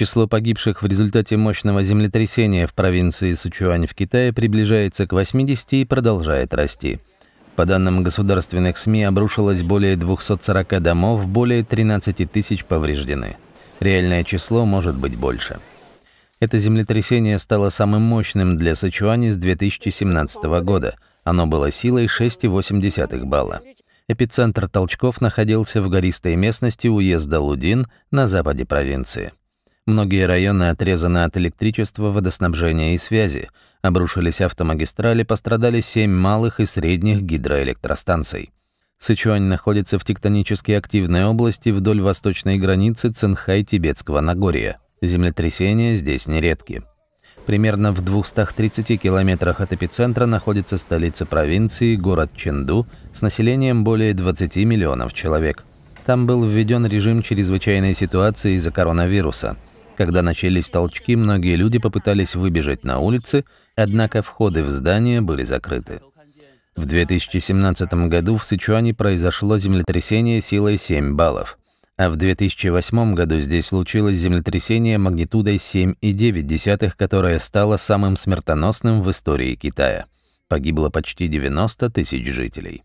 Число погибших в результате мощного землетрясения в провинции Сычуань в Китае приближается к 80 и продолжает расти. По данным государственных СМИ, обрушилось более 240 домов, более 13 тысяч повреждены. Реальное число может быть больше. Это землетрясение стало самым мощным для Сычуани с 2017 года. Оно было силой 6,8 балла. Эпицентр толчков находился в гористой местности уезда Лудин на западе провинции. Многие районы отрезаны от электричества, водоснабжения и связи. Обрушились автомагистрали, пострадали семь малых и средних гидроэлектростанций. Сычуань находится в тектонически активной области вдоль восточной границы Цинхай-Тибетского Нагорья. Землетрясения здесь нередки. Примерно в 230 километрах от эпицентра находится столица провинции, город Чэнду с населением более 20 миллионов человек. Там был введен режим чрезвычайной ситуации из-за коронавируса – когда начались толчки, многие люди попытались выбежать на улицы, однако входы в здания были закрыты. В 2017 году в Сычуане произошло землетрясение силой 7 баллов, а в 2008 году здесь случилось землетрясение магнитудой 7,9, которое стало самым смертоносным в истории Китая. Погибло почти 90 тысяч жителей.